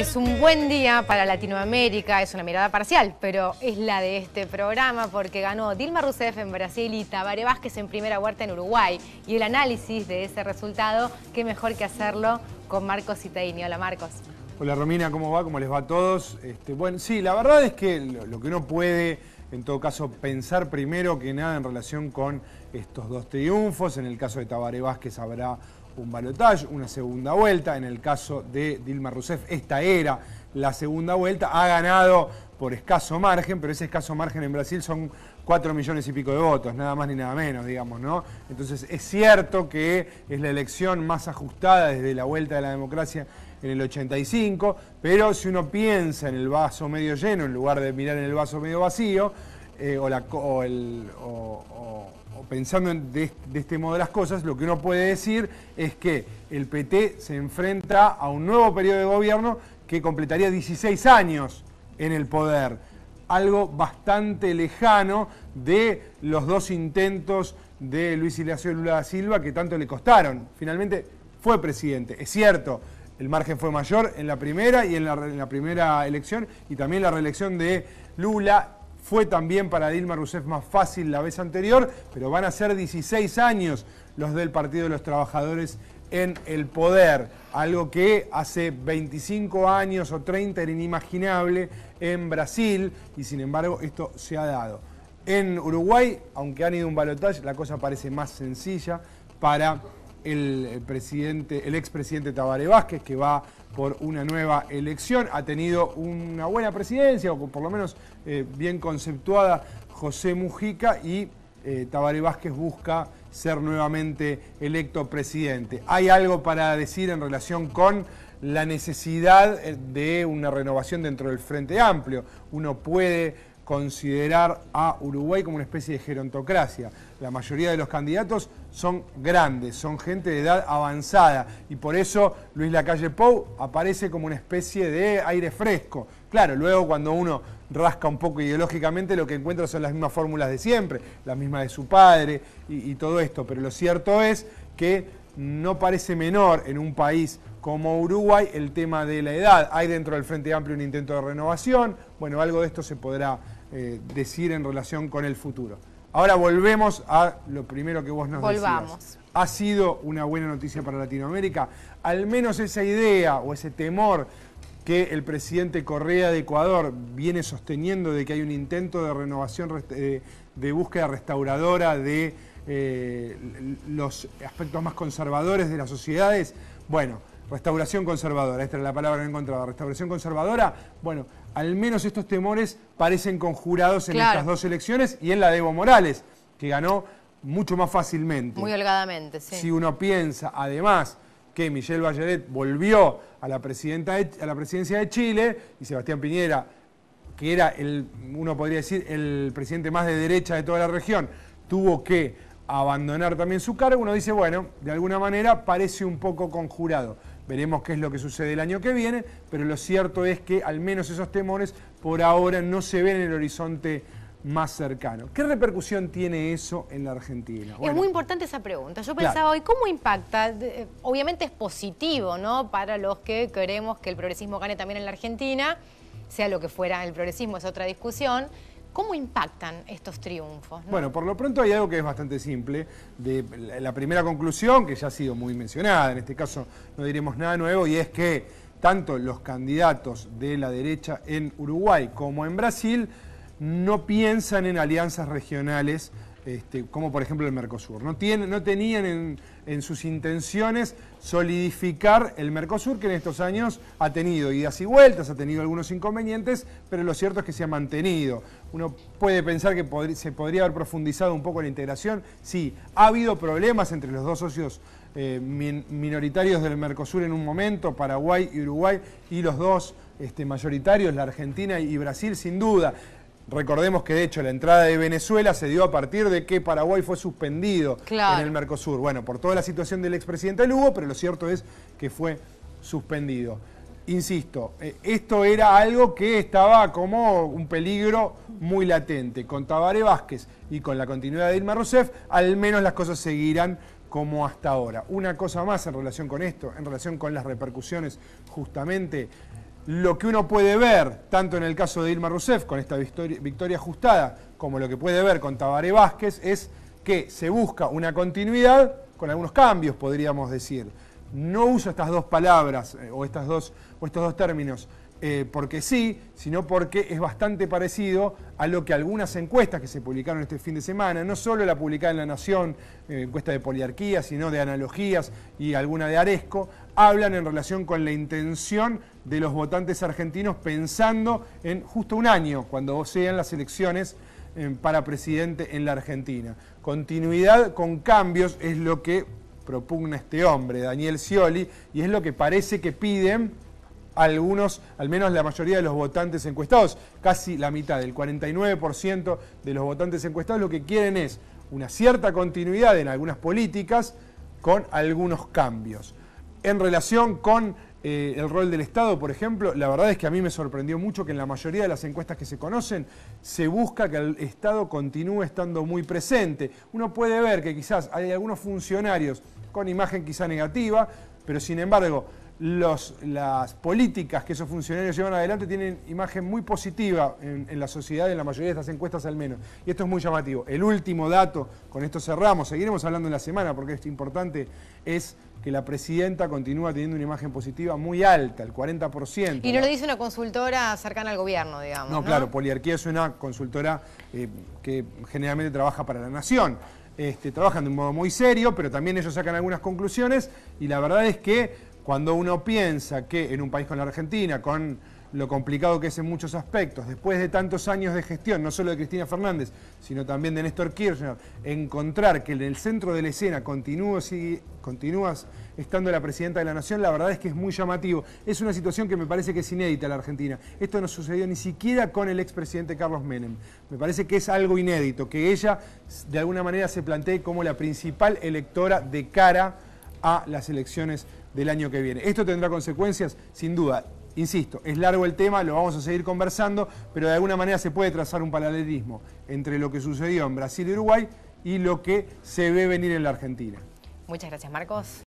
Es un buen día para Latinoamérica, es una mirada parcial, pero es la de este programa porque ganó Dilma Rousseff en Brasil y Tabaré Vázquez en primera huerta en Uruguay. Y el análisis de ese resultado, qué mejor que hacerlo con Marcos Citaini. Hola Marcos. Hola Romina, ¿cómo va? ¿Cómo les va a todos? Este, bueno, sí, la verdad es que lo, lo que uno puede en todo caso, pensar primero que nada en relación con estos dos triunfos. En el caso de Tabaré Vázquez habrá un balotaje, una segunda vuelta. En el caso de Dilma Rousseff, esta era la segunda vuelta. Ha ganado por escaso margen, pero ese escaso margen en Brasil son cuatro millones y pico de votos, nada más ni nada menos, digamos, ¿no? Entonces es cierto que es la elección más ajustada desde la vuelta de la democracia en el 85, pero si uno piensa en el vaso medio lleno en lugar de mirar en el vaso medio vacío, eh, o, pensando de, este modo de las cosas, lo que uno puede decir es que el PT se enfrenta a un nuevo periodo de gobierno que completaría 16 años en el poder, algo bastante lejano de los dos intentos de Luis Ignacio Lula da Silva que tanto le costaron. Finalmente fue presidente, es cierto, el margen fue mayor en la primera y en la, primera elección y también la reelección de Lula fue también para Dilma Rousseff más fácil la vez anterior, pero van a ser 16 años los del Partido de los Trabajadores en el poder, algo que hace 25 años o 30 era inimaginable en Brasil y sin embargo esto se ha dado. En Uruguay, aunque han ido un balotaje, la cosa parece más sencilla para el eh, presidente, el expresidente Tabaré Vázquez, que va por una nueva elección. Ha tenido una buena presidencia, o por lo menos eh, bien conceptuada, José Mujica, y Tabare eh, Tabaré Vázquez busca ser nuevamente electo presidente. ¿Hay algo para decir en relación con la necesidad de una renovación dentro del Frente Amplio? Uno puede considerar a Uruguay como una especie de gerontocracia. La mayoría de los candidatos son grandes, son gente de edad avanzada y por eso Luis Lacalle Pou aparece como una especie de aire fresco. Claro, luego cuando uno rasca un poco ideológicamente lo que encuentra son las mismas fórmulas de siempre, las mismas de su padre y, y todo esto, pero lo cierto es que no parece menor en un país como Uruguay el tema de la edad. Hay dentro del Frente Amplio un intento de renovación. Bueno, algo de esto se podrá eh, decir en relación con el futuro. Ahora volvemos a lo primero que vos nos Volvamos. Ha sido una buena noticia para Latinoamérica. Al menos esa idea o ese temor que el presidente Correa de Ecuador viene sosteniendo de que hay un intento de renovación, eh, de búsqueda restauradora de eh, los aspectos más conservadores de las sociedades. Bueno, restauración conservadora, esta era la palabra que he encontrado, restauración conservadora. Bueno, al menos estos temores parecen conjurados en estas dos elecciones y en la de Evo Morales, que ganó mucho más fácilmente. Muy holgadamente, sí. Si uno piensa, además, que Michelle Bachelet volvió a la, presidenta a la presidencia de Chile y Sebastián Piñera, que era, el, uno podría decir, el presidente más de derecha de toda la región, tuvo que abandonar también su cargo, uno dice, bueno, de alguna manera parece un poco conjurado. Veremos qué es lo que sucede el año que viene, pero lo cierto es que al menos esos temores por ahora no se ven en el horizonte más cercano. ¿Qué repercusión tiene eso en la Argentina? es muy importante esa pregunta. Yo pensaba ¿y ¿cómo impacta? Eh, obviamente es positivo, ¿no? Para los que queremos que el progresismo gane también en la Argentina, sea lo que fuera el progresismo, es otra discusión ¿Cómo impactan estos triunfos? Bueno, por lo pronto hay algo que es bastante simple. la primera conclusión, que ya ha sido muy mencionada, en este caso no diremos nada nuevo, y es que tanto los candidatos de la derecha en Uruguay como en Brasil no piensan en alianzas regionales, este, como por ejemplo el Mercosur. No, tienen, no tenían en, en sus intenciones solidificar el Mercosur, que en estos años ha tenido idas y vueltas, ha tenido algunos inconvenientes, pero lo cierto es que se ha mantenido. Uno puede pensar que se podría haber profundizado un poco la integración. Sí, ha habido problemas entre los dos socios eh, minoritarios del Mercosur en un momento, Paraguay y Uruguay, y los dos este, mayoritarios, la Argentina y Brasil, sin duda. Recordemos que de hecho la entrada de Venezuela se dio a partir de que Paraguay fue suspendido en el Mercosur. Bueno, por toda la situación del expresidente Lugo, pero lo cierto es que fue suspendido. Insisto, eh, esto era algo que estaba como un peligro muy latente. Con Tabaré Vázquez y con la continuidad de Irma Rousseff, al menos las cosas seguirán como hasta ahora. Una cosa más en relación con esto, en relación con las repercusiones justamente lo que uno puede ver, tanto en el caso de Irma Rousseff, con esta victoria, ajustada, como lo que puede ver con Tabaré Vázquez, es que se busca una continuidad con algunos cambios, podríamos decir. No uso estas dos palabras eh, o, estas dos, o estos dos términos eh, porque sí, sino porque es bastante parecido a lo que algunas encuestas que se publicaron este fin de semana, no solo la publicada en La Nación, eh, encuesta de poliarquía, sino de analogías y alguna de Aresco, hablan en relación con la intención de los votantes argentinos pensando en justo un año, cuando sean las elecciones eh, para presidente en la Argentina. Continuidad con cambios es lo que propugna este hombre, Daniel Scioli, y es lo que parece que piden algunos, al menos la mayoría de los votantes encuestados, casi la mitad, el 49% de los votantes encuestados lo que quieren es una cierta continuidad en algunas políticas con algunos cambios. En relación con eh, el rol del Estado, por ejemplo, la verdad es que a mí me sorprendió mucho que en la mayoría de las encuestas que se conocen se busca que el Estado continúe estando muy presente. Uno puede ver que quizás hay algunos funcionarios con imagen quizá negativa, pero sin embargo las políticas que esos funcionarios llevan adelante tienen imagen muy positiva en, la sociedad, en la mayoría de estas encuestas al menos. Y esto es muy llamativo. El último dato, con esto cerramos, seguiremos hablando en la semana porque es importante, es que la presidenta continúa teniendo una imagen positiva muy alta, el 40%. Y no lo dice una consultora cercana al gobierno, digamos. No, claro, Poliarquía es una consultora eh, que generalmente trabaja para la nación. Este, trabajan de un modo muy serio, pero también ellos sacan algunas conclusiones y la verdad es que cuando uno piensa que en un país como la Argentina, con lo complicado que es en muchos aspectos, después de tantos años de gestión, no solo de Cristina Fernández, sino también de Néstor Kirchner, encontrar que en el centro de la escena continúas, y, estando la presidenta de la Nación, la verdad es que es muy llamativo. Es una situación que me parece que es inédita en la Argentina. Esto no sucedió ni siquiera con el expresidente Carlos Menem. Me parece que es algo inédito, que ella de alguna manera se plantee como la principal electora de cara a las elecciones del año que viene. Esto tendrá consecuencias, sin duda. Insisto, es largo el tema, lo vamos a seguir conversando, pero de alguna manera se puede trazar un paralelismo entre lo que sucedió en Brasil y Uruguay y lo que se ve venir en la Argentina. Muchas gracias, Marcos.